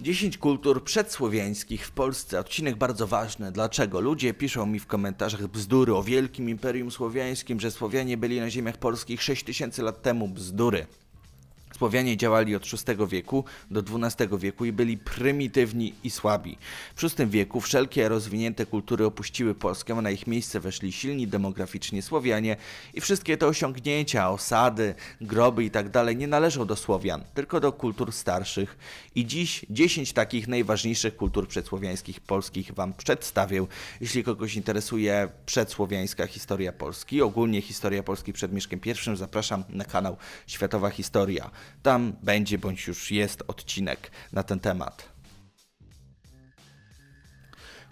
10 kultur przedsłowiańskich w Polsce. Odcinek bardzo ważny. Dlaczego? Ludzie piszą mi w komentarzach bzdury o wielkim imperium słowiańskim, że Słowianie byli na ziemiach polskich 6000 lat temu. Bzdury. Słowianie działali od VI wieku do XII wieku i byli prymitywni i słabi. W VI wieku wszelkie rozwinięte kultury opuściły Polskę, a na ich miejsce weszli silni demograficznie Słowianie i wszystkie te osiągnięcia, osady, groby itd. Tak nie należą do Słowian, tylko do kultur starszych. I dziś 10 takich najważniejszych kultur przedsłowiańskich polskich Wam przedstawię. Jeśli kogoś interesuje przedsłowiańska historia Polski, ogólnie historia Polski przed Mieszkiem I, zapraszam na kanał Światowa Historia. Tam będzie bądź już jest odcinek na ten temat.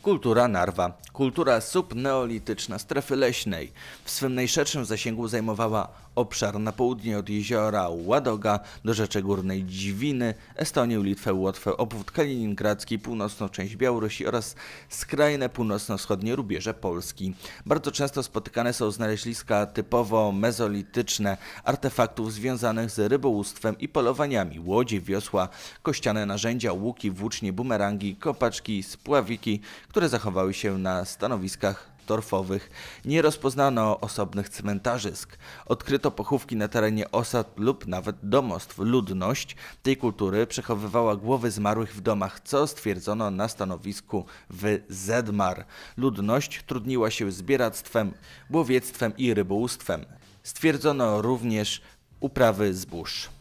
Kultura Narwa. Kultura subneolityczna strefy leśnej w swym najszerszym zasięgu zajmowała obszar na południe od jeziora Ładoga do Rzeczy Górnej Dźwiny, Estonię, Litwę, Łotwę, obwód kaliningradzki, północną część Białorusi oraz skrajne północno-wschodnie rubieże Polski. Bardzo często spotykane są znaleźliska typowo mezolityczne artefaktów związanych z rybołówstwem i polowaniami, łodzie, wiosła, kościane narzędzia, łuki, włócznie, bumerangi, kopaczki, spławiki, które zachowały się na stanowiskach torfowych. Nie rozpoznano osobnych cmentarzysk. Odkryto pochówki na terenie osad lub nawet domostw. Ludność tej kultury przechowywała głowy zmarłych w domach, co stwierdzono na stanowisku w Zedmar. Ludność trudniła się zbieractwem, łowiectwem i rybołówstwem. Stwierdzono również uprawy zbóż.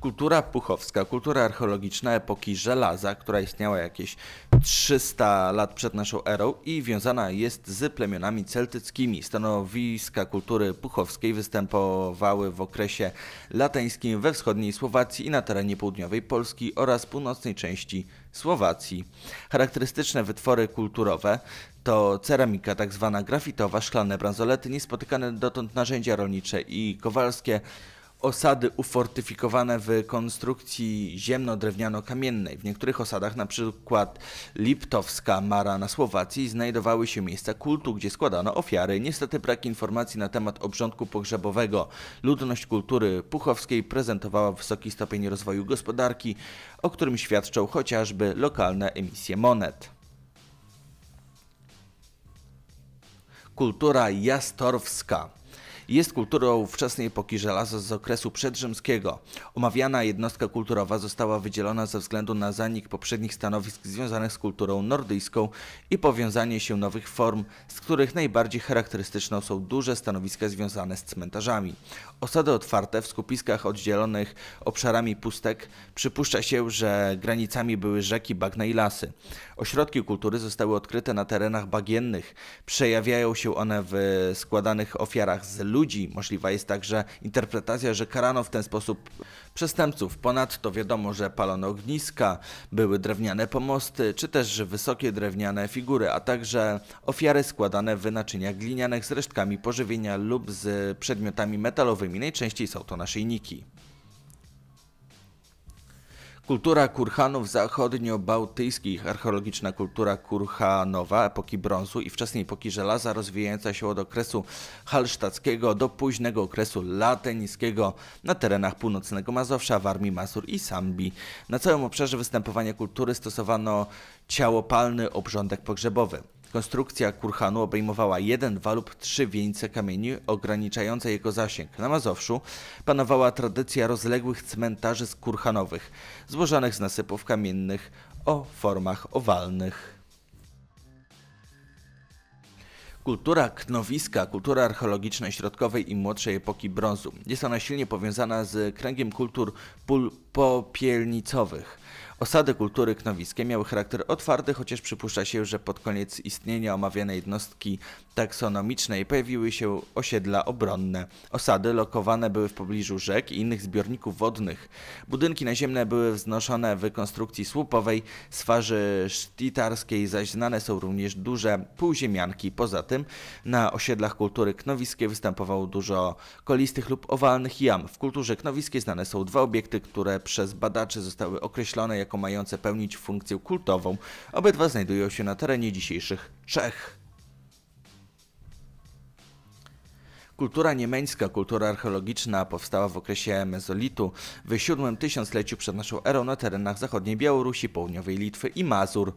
Kultura puchowska, kultura archeologiczna epoki żelaza, która istniała jakieś 300 lat przed naszą erą i wiązana jest z plemionami celtyckimi. Stanowiska kultury puchowskiej występowały w okresie lateńskim we wschodniej Słowacji i na terenie południowej Polski oraz północnej części Słowacji. Charakterystyczne wytwory kulturowe to ceramika tak zwana grafitowa, szklane bransolety, niespotykane dotąd narzędzia rolnicze i kowalskie, osady ufortyfikowane w konstrukcji ziemno-drewniano-kamiennej. W niektórych osadach, na przykład Liptowska Mara na Słowacji, znajdowały się miejsca kultu, gdzie składano ofiary. Niestety brak informacji na temat obrządku pogrzebowego. Ludność kultury puchowskiej prezentowała wysoki stopień rozwoju gospodarki, o którym świadczą chociażby lokalne emisje monet. Kultura jastorwska jest kulturą wczesnej epoki żelaza z okresu przedrzymskiego. Omawiana jednostka kulturowa została wydzielona ze względu na zanik poprzednich stanowisk związanych z kulturą nordyjską i powiązanie się nowych form, z których najbardziej charakterystyczną są duże stanowiska związane z cmentarzami. Osady otwarte w skupiskach oddzielonych obszarami pustek przypuszcza się, że granicami były rzeki, bagna i lasy. Ośrodki kultury zostały odkryte na terenach bagiennych. Przejawiają się one w składanych ofiarach z ludzi, ludzi. Możliwa jest także interpretacja, że karano w ten sposób przestępców. Ponadto wiadomo, że palono ogniska, były drewniane pomosty, czy też wysokie drewniane figury, a także ofiary składane w naczyniach glinianych z resztkami pożywienia lub z przedmiotami metalowymi. Najczęściej są to naszyjniki. Kultura Kurhanów zachodnio-bałtyjskich, archeologiczna kultura kurhanowa epoki brązu i wczesnej epoki żelaza rozwijająca się od okresu halsztackiego do późnego okresu latenickiego na terenach północnego Mazowsza, Warmii, Masur i Sambii. Na całym obszarze występowania kultury stosowano ciałopalny obrządek pogrzebowy. Konstrukcja kurhanu obejmowała jeden, dwa lub trzy wieńce kamieni ograniczające jego zasięg. Na Mazowszu panowała tradycja rozległych cmentarzy skurchanowych, złożonych z nasypów kamiennych o formach owalnych. Kultura knowiska, kultura archeologiczna środkowej i młodszej epoki brązu. Jest ona silnie powiązana z kręgiem kultur pól popielnicowych. Osady kultury knowiskie miały charakter otwarty, chociaż przypuszcza się, że pod koniec istnienia omawianej jednostki taksonomicznej pojawiły się osiedla obronne. Osady lokowane były w pobliżu rzek i innych zbiorników wodnych. Budynki naziemne były wznoszone w konstrukcji słupowej, z farzy sztitarskiej zaś znane są również duże półziemianki. Poza tym na osiedlach kultury knowiskie występowało dużo kolistych lub owalnych jam. W kulturze knowiskiej znane są dwa obiekty, które przez badaczy zostały określone jako jako mające pełnić funkcję kultową. Obydwa znajdują się na terenie dzisiejszych Czech. Kultura niemeńska, kultura archeologiczna powstała w okresie mezolitu w VII tysiącleciu przed naszą erą na terenach zachodniej Białorusi, południowej Litwy i Mazur.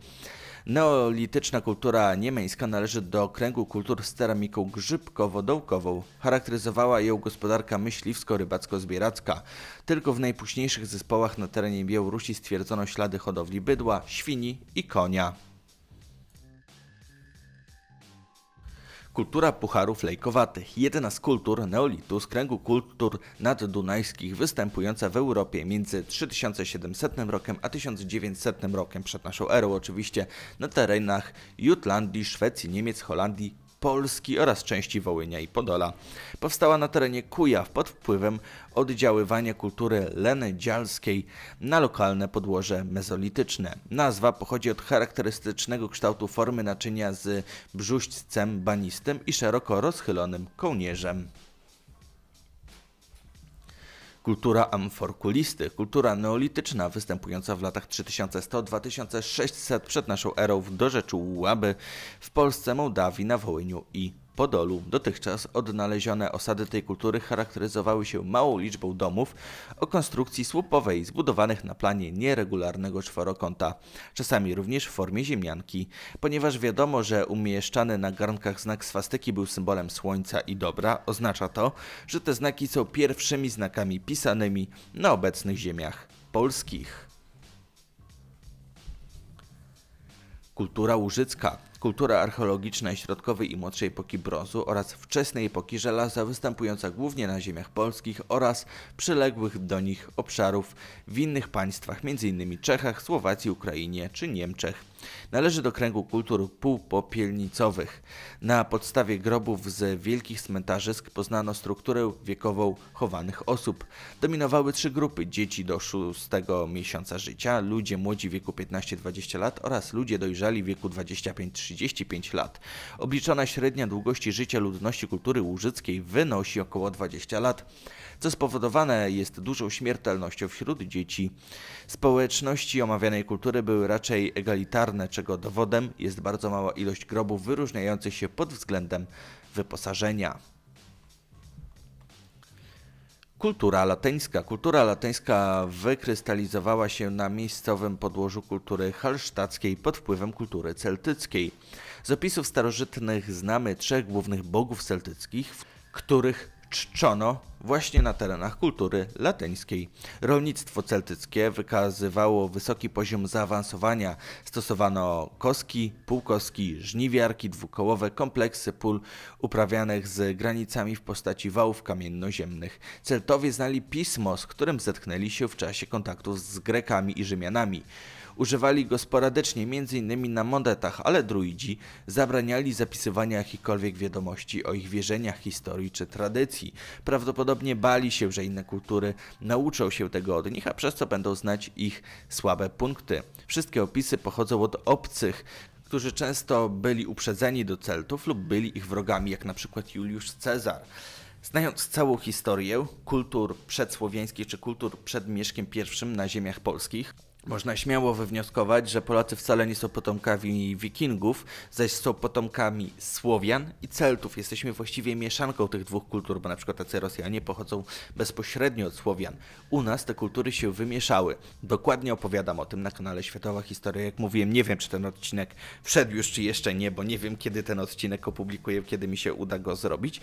Neolityczna kultura niemeńska należy do kręgu kultur z ceramiką grzybkowo-dołkową. Charakteryzowała ją gospodarka myśliwsko-rybacko-zbieracka. Tylko w najpóźniejszych zespołach na terenie Białorusi stwierdzono ślady hodowli bydła, świni i konia. Kultura pucharów lejkowatych. Jedna z kultur neolitu z kręgu kultur naddunajskich występująca w Europie między 3700 rokiem a 1900 rokiem przed naszą erą oczywiście na terenach Jutlandii, Szwecji, Niemiec, Holandii, Polski oraz części Wołynia i Podola. Powstała na terenie Kujaw pod wpływem oddziaływania kultury lenedzialskiej na lokalne podłoże mezolityczne. Nazwa pochodzi od charakterystycznego kształtu formy naczynia z brzuszcem banistym i szeroko rozchylonym kołnierzem. Kultura amforkulisty, kultura neolityczna występująca w latach 3100-2600 przed naszą erą w dorzeczu Łaby, w Polsce, Mołdawii, na Wołyniu i Podolu. Dotychczas odnalezione osady tej kultury charakteryzowały się małą liczbą domów o konstrukcji słupowej zbudowanych na planie nieregularnego czworokąta, czasami również w formie ziemianki, Ponieważ wiadomo, że umieszczany na garnkach znak swastyki był symbolem słońca i dobra, oznacza to, że te znaki są pierwszymi znakami pisanymi na obecnych ziemiach polskich. Kultura łużycka Kultura archeologiczna środkowej i młodszej epoki brązu oraz wczesnej epoki żelaza występująca głównie na ziemiach polskich oraz przyległych do nich obszarów w innych państwach, m.in. Czechach, Słowacji, Ukrainie czy Niemczech. Należy do kręgu kultur półpopielnicowych. Na podstawie grobów z wielkich cmentarzysk poznano strukturę wiekową chowanych osób. Dominowały trzy grupy: dzieci do szóstego miesiąca życia, ludzie młodzi wieku 15-20 lat oraz ludzie dojrzali wieku 25-30 35 lat. Obliczona średnia długości życia ludności kultury łużyckiej wynosi około 20 lat, co spowodowane jest dużą śmiertelnością wśród dzieci. Społeczności omawianej kultury były raczej egalitarne, czego dowodem jest bardzo mała ilość grobów wyróżniających się pod względem wyposażenia. Kultura lateńska. Kultura lateńska wykrystalizowała się na miejscowym podłożu kultury halsztackiej pod wpływem kultury celtyckiej. Z opisów starożytnych znamy trzech głównych bogów celtyckich, których czczono właśnie na terenach kultury lateńskiej. Rolnictwo celtyckie wykazywało wysoki poziom zaawansowania. Stosowano koski, półkoski, żniwiarki dwukołowe, kompleksy pól uprawianych z granicami w postaci wałów kamiennoziemnych. Celtowie znali pismo, z którym zetknęli się w czasie kontaktów z Grekami i Rzymianami. Używali go sporadycznie, m.in. na monetach, ale druidzi zabraniali zapisywania jakichkolwiek wiadomości o ich wierzeniach, historii czy tradycji. Prawdopodobnie bali się, że inne kultury nauczą się tego od nich, a przez co będą znać ich słabe punkty. Wszystkie opisy pochodzą od obcych, którzy często byli uprzedzeni do Celtów lub byli ich wrogami, jak na przykład Juliusz Cezar. Znając całą historię kultur przedsłowiańskich czy kultur przed Mieszkiem I na ziemiach polskich, można śmiało wywnioskować, że Polacy wcale nie są potomkami Wikingów, zaś są potomkami Słowian i Celtów. Jesteśmy właściwie mieszanką tych dwóch kultur, bo na przykład tacy Rosjanie pochodzą bezpośrednio od Słowian. U nas te kultury się wymieszały. Dokładnie opowiadam o tym na kanale Światowa Historia. Jak mówiłem, nie wiem, czy ten odcinek wszedł już, czy jeszcze nie, bo nie wiem, kiedy ten odcinek opublikuję, kiedy mi się uda go zrobić,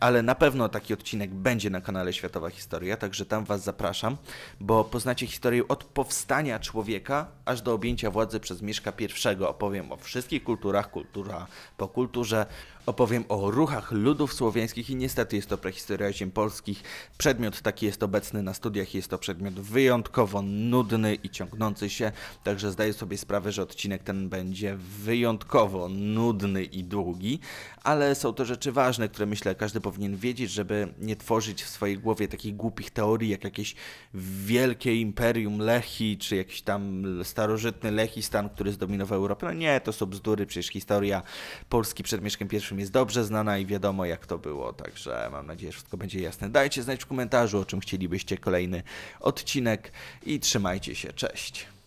ale na pewno taki odcinek będzie na kanale Światowa Historia, także tam Was zapraszam, bo poznacie historię od powstania człowieka aż do objęcia władzy przez Mieszka I. Opowiem o wszystkich kulturach, kultura po kulturze. Opowiem o ruchach ludów słowiańskich i niestety jest to prehistoria ziem polskich. Przedmiot taki jest obecny na studiach, jest to przedmiot wyjątkowo nudny i ciągnący się, także zdaję sobie sprawę, że odcinek ten będzie wyjątkowo nudny i długi, ale są to rzeczy ważne, które myślę każdy powinien wiedzieć, żeby nie tworzyć w swojej głowie takich głupich teorii, jak jakieś wielkie imperium Lechi, czy jakieś jakiś tam starożytny Lechistan, który zdominował Europę. No nie, to są bzdury, przecież historia Polski przed Mieszkiem I jest dobrze znana i wiadomo jak to było, także mam nadzieję, że wszystko będzie jasne. Dajcie znać w komentarzu, o czym chcielibyście kolejny odcinek i trzymajcie się, cześć.